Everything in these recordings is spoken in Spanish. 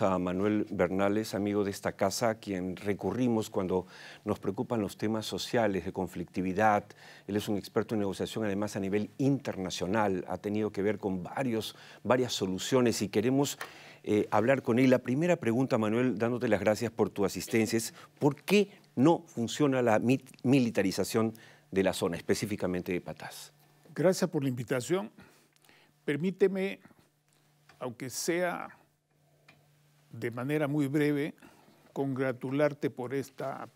a Manuel Bernales, amigo de esta casa, a quien recurrimos cuando nos preocupan los temas sociales, de conflictividad. Él es un experto en negociación, además a nivel internacional. Ha tenido que ver con varios, varias soluciones y queremos eh, hablar con él. La primera pregunta, Manuel, dándote las gracias por tu asistencia, es ¿por qué no funciona la militarización de la zona, específicamente de Patás? Gracias por la invitación. Permíteme, aunque sea de manera muy breve, congratularte por esta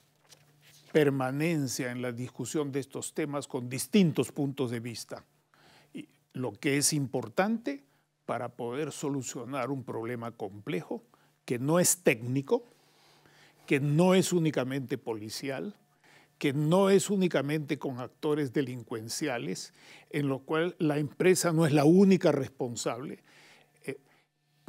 permanencia en la discusión de estos temas con distintos puntos de vista, lo que es importante para poder solucionar un problema complejo que no es técnico, que no es únicamente policial, que no es únicamente con actores delincuenciales, en lo cual la empresa no es la única responsable,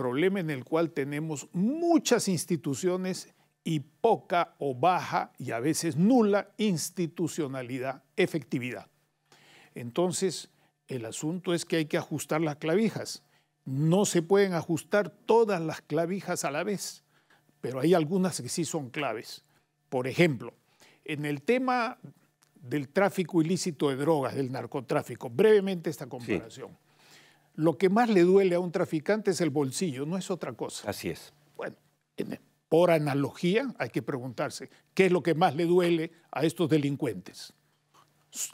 problema en el cual tenemos muchas instituciones y poca o baja y a veces nula institucionalidad, efectividad. Entonces, el asunto es que hay que ajustar las clavijas. No se pueden ajustar todas las clavijas a la vez, pero hay algunas que sí son claves. Por ejemplo, en el tema del tráfico ilícito de drogas, del narcotráfico, brevemente esta comparación lo que más le duele a un traficante es el bolsillo, no es otra cosa. Así es. Bueno, por analogía hay que preguntarse, ¿qué es lo que más le duele a estos delincuentes?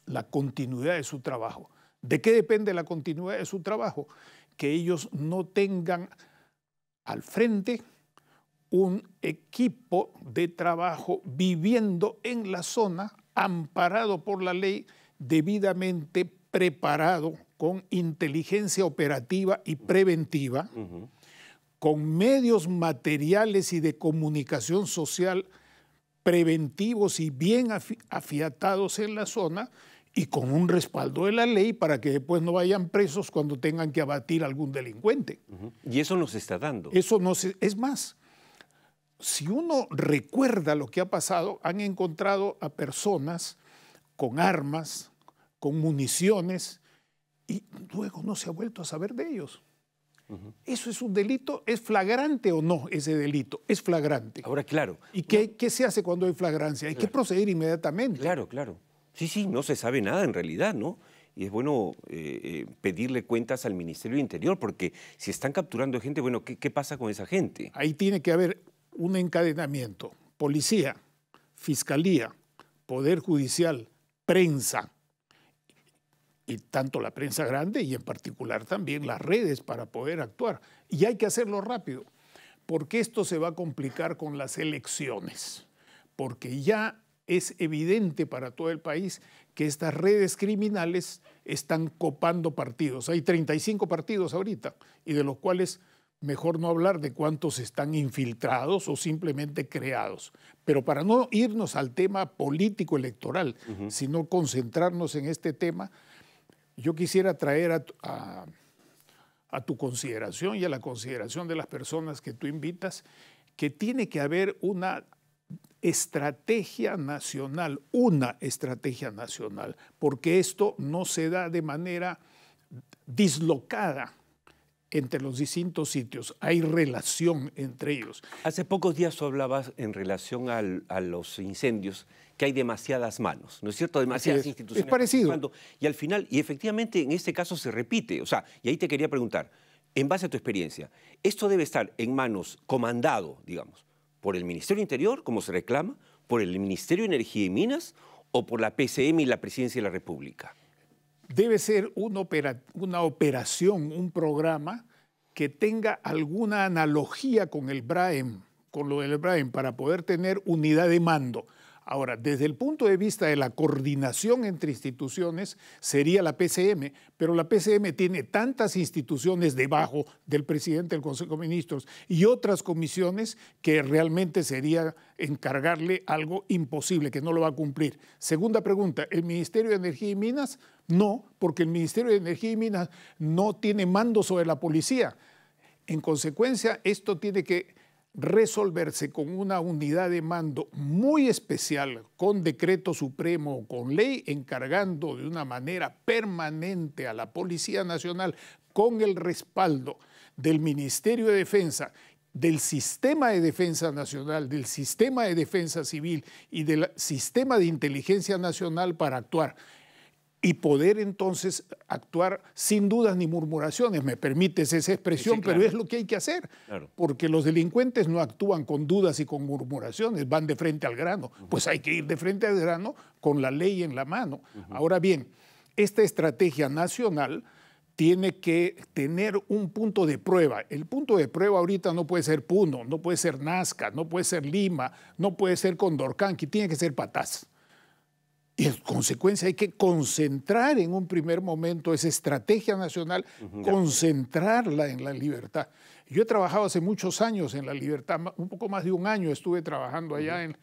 La continuidad de su trabajo. ¿De qué depende la continuidad de su trabajo? Que ellos no tengan al frente un equipo de trabajo viviendo en la zona, amparado por la ley, debidamente preparado con inteligencia operativa y preventiva, con medios materiales y de comunicación social preventivos y bien afiatados en la zona y con un respaldo de la ley para que después no vayan presos cuando tengan que abatir algún delincuente. Y eso nos está dando. Eso no es más. Si uno recuerda lo que ha pasado, han encontrado a personas con armas, con municiones, y luego no se ha vuelto a saber de ellos. Eso es un delito, ¿es flagrante o no ese delito? Es flagrante. Ahora, claro. ¿Y qué, se hace cuando hay flagrancia? Hay que proceder inmediatamente. Claro, claro. Sí, sí, no se sabe nada en realidad, ¿no? Y es bueno eh, eh, pedirle cuentas al Ministerio del Interior, porque si están capturando gente, bueno, ¿qué pasa con esa gente? Ahí tiene que haber un encadenamiento. Policía, fiscalía, poder judicial, prensa, y tanto la prensa grande y en particular también las redes para poder actuar. Y hay que hacerlo rápido, porque esto se va a complicar con las elecciones, porque ya es evidente para todo el país que estas redes criminales están copando partidos. Hay 35 partidos ahorita y de los cuales mejor no hablar de cuántos están infiltrados o simplemente creados. Pero para no irnos al tema político electoral, sino concentrarnos en este tema, yo quisiera traer a, a, tu consideración y a la consideración de las personas que tú invitas que tiene que haber una estrategia nacional, una estrategia nacional, porque esto no se da de manera dislocada entre los distintos sitios, hay relación entre ellos. Hace pocos días tú hablabas en relación a los incendios que hay demasiadas manos, ¿no es cierto? Demasiadas instituciones. Es parecido. Y al final, y efectivamente en este caso se repite, o sea, y ahí te quería preguntar, en base a tu experiencia, ¿esto debe estar en manos comandado, digamos, por el Ministerio Interior, como se reclama, por el Ministerio de Energía y Minas o por la PCM y la Presidencia de la República? debe ser una, operación, un programa que tenga alguna analogía con el BRAEM, con lo del BRAEM, para poder tener unidad de mando. Ahora, desde el punto de vista de la coordinación entre instituciones, sería la PCM, pero la PCM tiene tantas instituciones debajo del presidente del Consejo de Ministros y otras comisiones que realmente sería encargarle algo imposible, que no lo va a cumplir. Segunda pregunta, ¿el Ministerio de Energía y Minas? No, porque el Ministerio de Energía y Minas no tiene mando sobre la policía. En consecuencia, esto tiene que resolverse con una unidad de mando muy especial, con decreto supremo o con ley, encargando de una manera permanente a la Policía Nacional, con el respaldo del Ministerio de Defensa, del Sistema de Defensa Nacional, del Sistema de Defensa Civil y del Sistema de Inteligencia Nacional para actuar y poder entonces actuar sin dudas ni murmuraciones. Me permites esa expresión, pero es lo que hay que hacer, porque los delincuentes no actúan con dudas y con murmuraciones, van de frente al grano. Pues hay que ir de frente al grano con la ley en la mano. Ahora bien, esta estrategia nacional tiene que tener un punto de prueba. El punto de prueba ahorita no puede ser Puno, no puede ser Nazca, no puede ser Lima, no puede ser Condorcanqui, tiene que ser Pataz. Y en consecuencia hay que concentrar en un primer momento esa estrategia nacional, concentrarla en la libertad. Yo he trabajado hace muchos años en la libertad, un poco más de un año estuve trabajando allá en,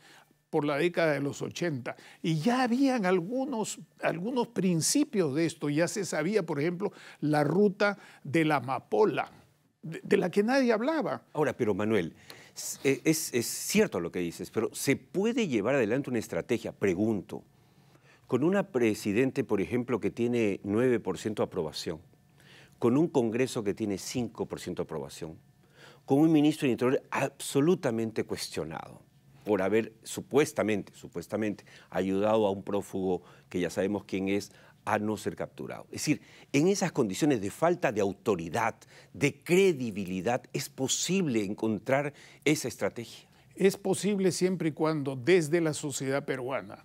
por la década de los 80 y ya habían algunos, algunos principios de esto, ya se sabía, por ejemplo, la ruta de la amapola, de, la que nadie hablaba. Ahora, pero Manuel, eh, es, es cierto lo que dices, pero ¿se puede llevar adelante una estrategia, pregunto, con una presidente, por ejemplo, que tiene 9% aprobación, con un Congreso que tiene 5% aprobación, con un ministro de Interior absolutamente cuestionado por haber supuestamente, supuestamente ayudado a un prófugo que ya sabemos quién es a no ser capturado. Es decir, en esas condiciones de falta de autoridad, de credibilidad, es posible encontrar esa estrategia. Es posible siempre y cuando desde la sociedad peruana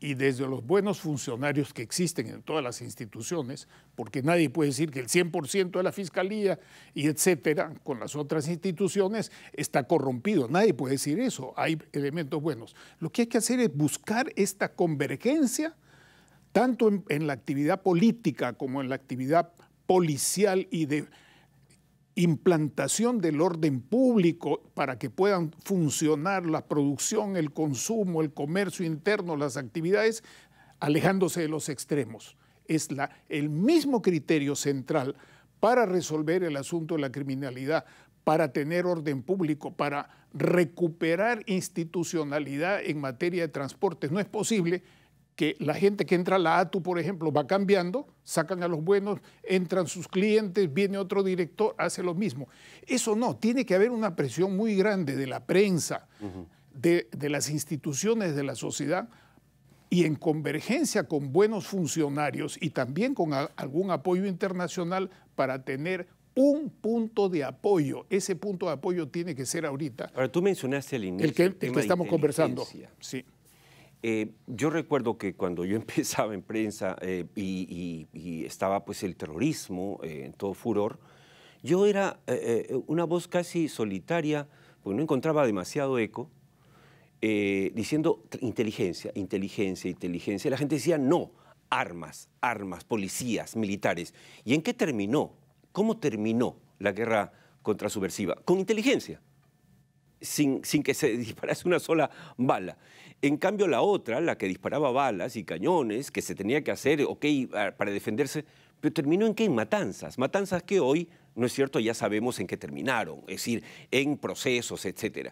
y desde los buenos funcionarios que existen en todas las instituciones, porque nadie puede decir que el 100% de la fiscalía y etcétera, con las otras instituciones, está corrompido. Nadie puede decir eso. Hay elementos buenos. Lo que hay que hacer es buscar esta convergencia, tanto en, en la actividad política como en la actividad policial y de implantación del orden público para que puedan funcionar la producción, el consumo, el comercio interno, las actividades, alejándose de los extremos. Es el mismo criterio central para resolver el asunto de la criminalidad, para tener orden público, para recuperar institucionalidad en materia de transportes. No es posible que la gente que entra a la ATU, por ejemplo, va cambiando, sacan a los buenos, entran sus clientes, viene otro director, hace lo mismo. Eso no, tiene que haber una presión muy grande de la prensa, de, las instituciones de la sociedad y en convergencia con buenos funcionarios y también con algún apoyo internacional para tener un punto de apoyo. Ese punto de apoyo tiene que ser ahorita. Ahora, tú mencionaste inicio. El que, el que estamos conversando. Sí. Eh, yo recuerdo que cuando yo empezaba en prensa eh, y, estaba pues el terrorismo eh, en todo furor, yo era una voz casi solitaria, porque no encontraba demasiado eco, diciendo inteligencia, inteligencia, inteligencia. La gente decía no, armas, armas, policías, militares. ¿Y en qué terminó? ¿Cómo terminó la guerra contra subversiva? Con inteligencia sin, que se disparase una sola bala. En cambio, la otra, la que disparaba balas y cañones, que se tenía que hacer, ok, para defenderse, pero terminó en qué? En matanzas. Matanzas que hoy, no es cierto, ya sabemos en qué terminaron, es decir, en procesos, etc.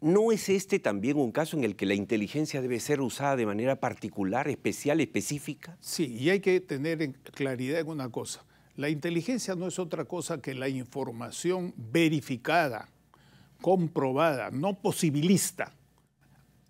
¿No es este también un caso en el que la inteligencia debe ser usada de manera particular, especial, específica? Sí, y hay que tener claridad en una cosa. La inteligencia no es otra cosa que la información verificada comprobada, no posibilista,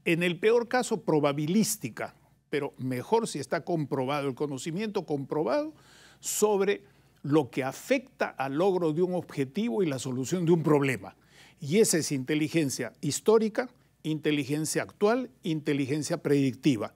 en el peor caso probabilística, pero mejor si está comprobado, el conocimiento comprobado sobre lo que afecta al logro de un objetivo y la solución de un problema. Y esa es inteligencia histórica, inteligencia actual, inteligencia predictiva.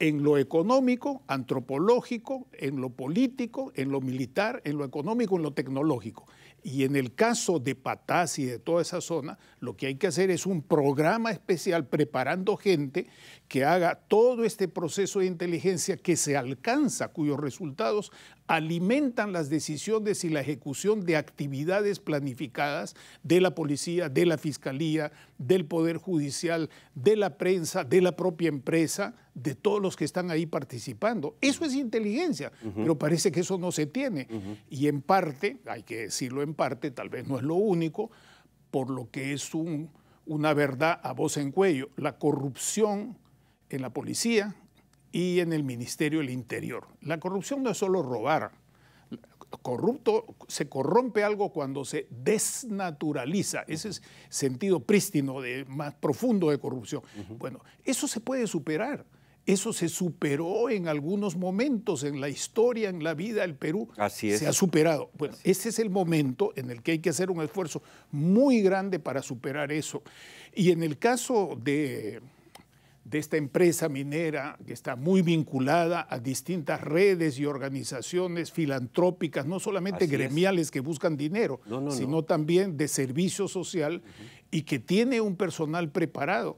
En lo económico, antropológico, en lo político, en lo militar, en lo económico, en lo tecnológico. Y en el caso de Patas y de toda esa zona, lo que hay que hacer es un programa especial preparando gente que haga todo este proceso de inteligencia que se alcanza, cuyos resultados alimentan las decisiones y la ejecución de actividades planificadas de la policía, de la fiscalía, del poder judicial, de la prensa, de la propia empresa, de todos los que están ahí participando. Eso es inteligencia, pero parece que eso no se tiene. Y en parte, hay que decirlo en parte, tal vez no es lo único, por lo que es un, una verdad a voz en cuello, la corrupción en la policía y en el Ministerio del Interior. La corrupción no es solo robar. Corrupto, se corrompe algo cuando se desnaturaliza. Ese es sentido prístino, de, más profundo de corrupción. Bueno, eso se puede superar. Eso se superó en algunos momentos en la historia, en la vida del Perú. Así es. Se ha superado. Bueno, ese es el momento en el que hay que hacer un esfuerzo muy grande para superar eso. Y en el caso de, esta empresa minera que está muy vinculada a distintas redes y organizaciones filantrópicas, no solamente gremiales que buscan dinero, sino también de servicio social y que tiene un personal preparado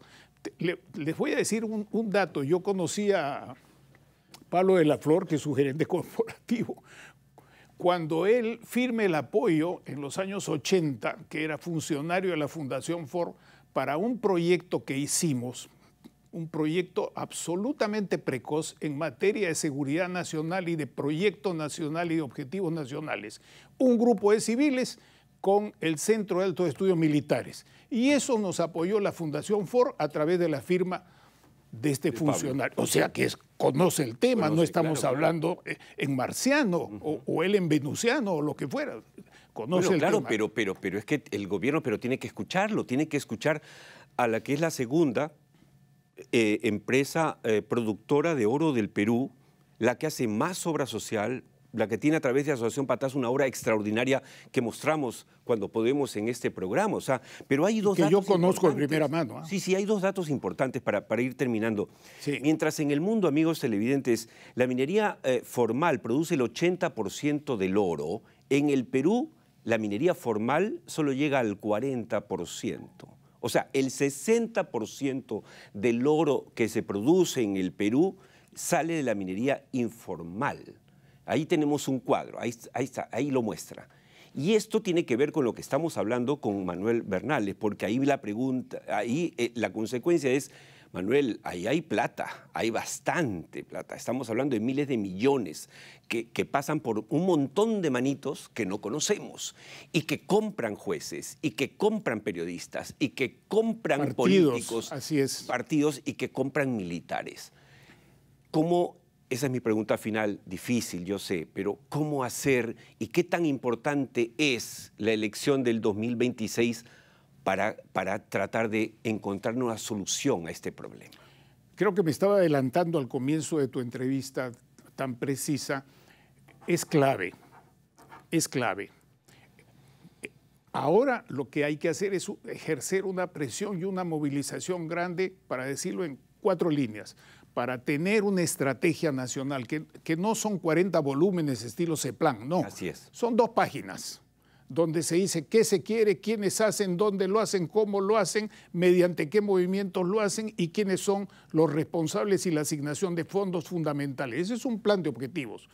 les voy a decir un, dato. Yo conocí a Pablo de la Flor, que es su gerente corporativo, cuando él firme el apoyo en los años 80, que era funcionario de la Fundación Ford, para un proyecto que hicimos, un proyecto absolutamente precoz en materia de seguridad nacional y de proyecto nacional y de objetivos nacionales. Un grupo de civiles con el Centro de Altos Estudios Militares. Y eso nos apoyó la Fundación Ford a través de la firma de este funcionario. O sea que es, conoce el tema, no estamos hablando eh, en marciano o, él en venusiano o lo que fuera. Conoce el claro, tema. Pero, pero, pero es que el gobierno pero tiene que escucharlo, tiene que escuchar a la que es la segunda eh, empresa eh, productora de oro del Perú, la que hace más obra social, la que tiene a través de Asociación Patas una obra extraordinaria que mostramos cuando podemos en este programa. O sea, pero hay dos datos. Que yo conozco en primera mano. ¿ah? Sí, sí, hay dos datos importantes para, ir terminando. Mientras en el mundo, amigos televidentes, la minería eh, formal produce el 80% del oro, en el Perú la minería formal solo llega al 40%. O sea, el 60% del oro que se produce en el Perú sale de la minería informal. Ahí tenemos un cuadro, ahí, lo muestra. Y esto tiene que ver con lo que estamos hablando con Manuel Bernales, porque ahí la pregunta, ahí eh, la consecuencia es, Manuel, ahí hay plata, hay bastante plata. Estamos hablando de miles de millones que, pasan por un montón de manitos que no conocemos y que compran jueces y que compran periodistas y que compran partidos, políticos, así es. partidos y que compran militares. ¿Cómo esa es mi pregunta final, difícil, yo sé, pero ¿cómo hacer y qué tan importante es la elección del 2026 para, para tratar de encontrar una solución a este problema? Creo que me estaba adelantando al comienzo de tu entrevista tan precisa. Es clave, es clave. Ahora lo que hay que hacer es ejercer una presión y una movilización grande, para decirlo en cuatro líneas para tener una estrategia nacional, que, no son 40 volúmenes estilo CEPLAN, no. Así es. Son dos páginas donde se dice qué se quiere, quiénes hacen, dónde lo hacen, cómo lo hacen, mediante qué movimientos lo hacen y quiénes son los responsables y la asignación de fondos fundamentales. Ese es un plan de objetivos.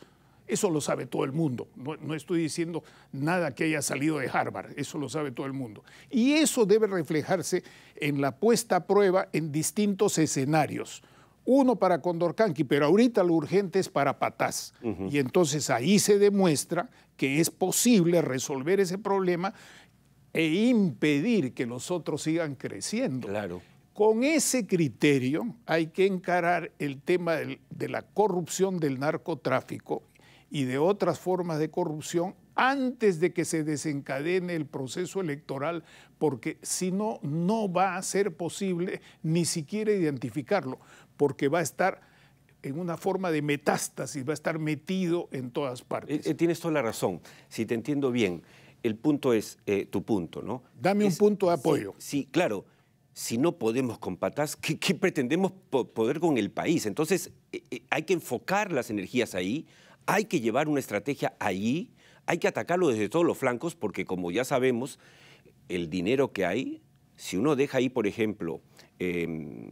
Eso lo sabe todo el mundo. No, no, estoy diciendo nada que haya salido de Harvard. Eso lo sabe todo el mundo. Y eso debe reflejarse en la puesta a prueba en distintos escenarios uno para Condorcanqui, pero ahorita lo urgente es para Patás. Y entonces ahí se demuestra que es posible resolver ese problema e impedir que los otros sigan creciendo. Claro. Con ese criterio hay que encarar el tema de la corrupción del narcotráfico y de otras formas de corrupción antes de que se desencadene el proceso electoral, porque si no, no va a ser posible ni siquiera identificarlo porque va a estar en una forma de metástasis, va a estar metido en todas partes. Eh, eh, tienes toda la razón, si te entiendo bien. El punto es eh, tu punto, ¿no? Dame un punto de apoyo. sí, claro si no podemos con patas, ¿qué, pretendemos poder con el país? Entonces, hay que enfocar las energías ahí, hay que llevar una estrategia ahí, hay que atacarlo desde todos los flancos, porque como ya sabemos, el dinero que hay si uno deja ahí, por ejemplo, em,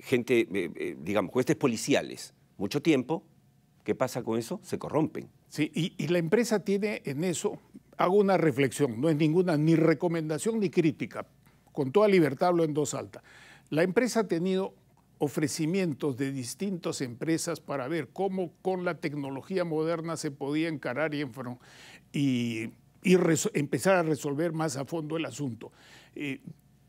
gente, eh, eh, digamos, jueces policiales, mucho tiempo, ¿qué pasa con eso? Se corrompen. Sí, y, la empresa tiene en eso, hago una reflexión, no es ninguna ni recomendación ni crítica, con toda libertad hablo en dos alta. La empresa ha tenido ofrecimientos de distintas empresas para ver cómo con la tecnología moderna se podía encarar y, y empezar a resolver más a fondo el asunto. Eh,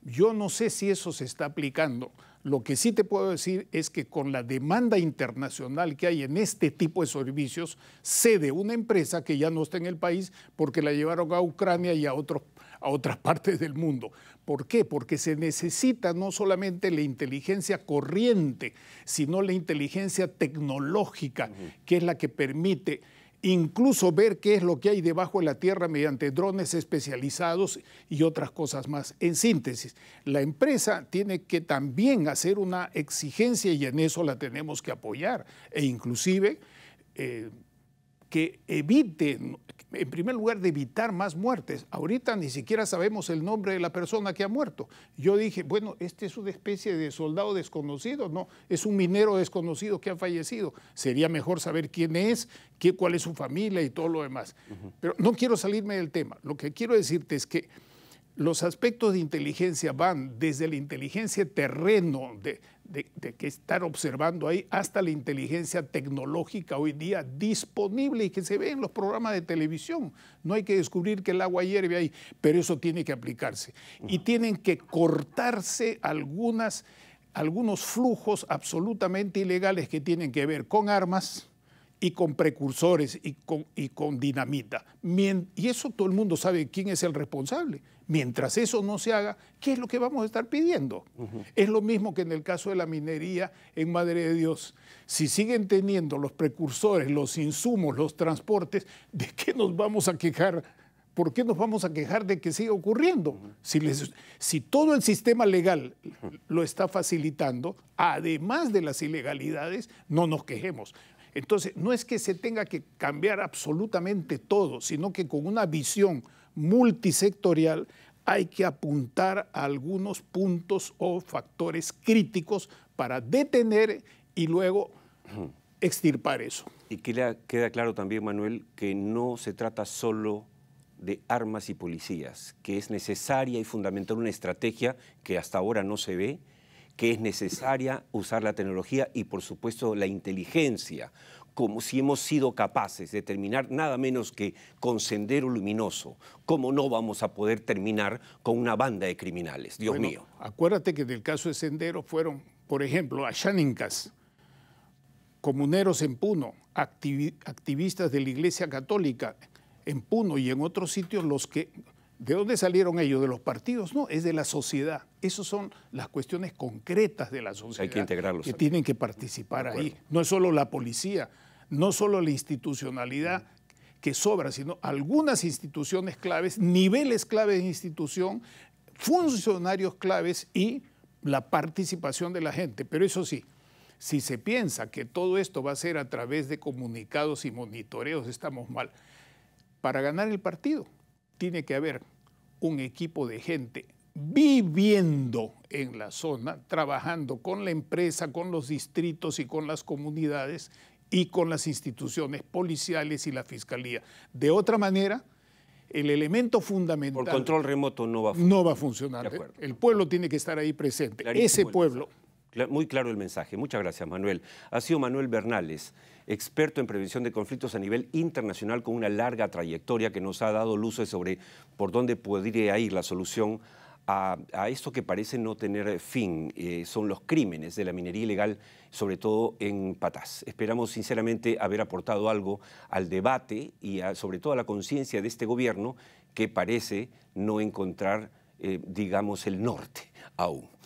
yo no sé si eso se está aplicando. Lo que sí te puedo decir es que con la demanda internacional que hay en este tipo de servicios, cede una empresa que ya no está en el país porque la llevaron a Ucrania y a, a otras partes del mundo. ¿Por qué? Porque se necesita no solamente la inteligencia corriente, sino la inteligencia tecnológica, que es la que permite incluso ver qué es lo que hay debajo de la tierra mediante drones especializados y otras cosas más. En síntesis, la empresa tiene que también hacer una exigencia y en eso la tenemos que apoyar e inclusive... Eh, que eviten, en primer lugar, de evitar más muertes. Ahorita ni siquiera sabemos el nombre de la persona que ha muerto. Yo dije, bueno, este es una especie de soldado desconocido, no, es un minero desconocido que ha fallecido. Sería mejor saber quién es, qué, cuál es su familia y todo lo demás. Pero no quiero salirme del tema. Lo que quiero decirte es que los aspectos de inteligencia van desde la inteligencia terreno, de, de, que estar observando ahí hasta la inteligencia tecnológica hoy día disponible y que se ve en los programas de televisión. No hay que descubrir que el agua hierve ahí, pero eso tiene que aplicarse. Y tienen que cortarse algunas, algunos flujos absolutamente ilegales que tienen que ver con armas, y con precursores y con, y con dinamita. y eso todo el mundo sabe quién es el responsable. Mientras eso no se haga, ¿qué es lo que vamos a estar pidiendo? Es lo mismo que en el caso de la minería en Madre de Dios. Si siguen teniendo los precursores, los insumos, los transportes, ¿de qué nos vamos a quejar? ¿Por qué nos vamos a quejar de que siga ocurriendo? si, si todo el sistema legal lo está facilitando, además de las ilegalidades, no nos quejemos. Entonces, no es que se tenga que cambiar absolutamente todo, sino que con una visión multisectorial hay que apuntar a algunos puntos o factores críticos para detener y luego extirpar eso. Y queda claro también, Manuel, que no se trata solo de armas y policías, que es necesaria y fundamental una estrategia que hasta ahora no se ve, que es necesaria usar la tecnología y por supuesto la inteligencia, como si hemos sido capaces de terminar nada menos que con Sendero Luminoso, ¿cómo no vamos a poder terminar con una banda de criminales? Dios mío. Acuérdate que del caso de Sendero fueron, por ejemplo, a Shaninkas, comuneros en Puno, activistas de la Iglesia Católica en Puno y en otros sitios los que ¿De dónde salieron ellos? ¿De los partidos? No, es de la sociedad. Esas son las cuestiones concretas de la sociedad. Hay que Que tienen que participar ahí. No es solo la policía, no solo la institucionalidad que sobra, sino algunas instituciones claves, niveles claves de institución, funcionarios claves y la participación de la gente. Pero eso sí, si se piensa que todo esto va a ser a través de comunicados y monitoreos, estamos mal. Para ganar el partido tiene que haber un equipo de gente viviendo en la zona, trabajando con la empresa, con los distritos y con las comunidades y con las instituciones policiales y la fiscalía. De otra manera, el elemento fundamental... Por control remoto no va a funcionar. No va a funcionar. El pueblo tiene que estar ahí presente. Ese pueblo muy claro el mensaje. Muchas gracias, Manuel. Ha sido Manuel Bernales, experto en prevención de conflictos a nivel internacional con una larga trayectoria que nos ha dado luces sobre por dónde podría ir la solución a, esto que parece no tener fin. Eh, son los crímenes de la minería ilegal, sobre todo en Patás. Esperamos sinceramente haber aportado algo al debate y sobre todo a la conciencia de este gobierno que parece no encontrar, eh, digamos, el norte aún.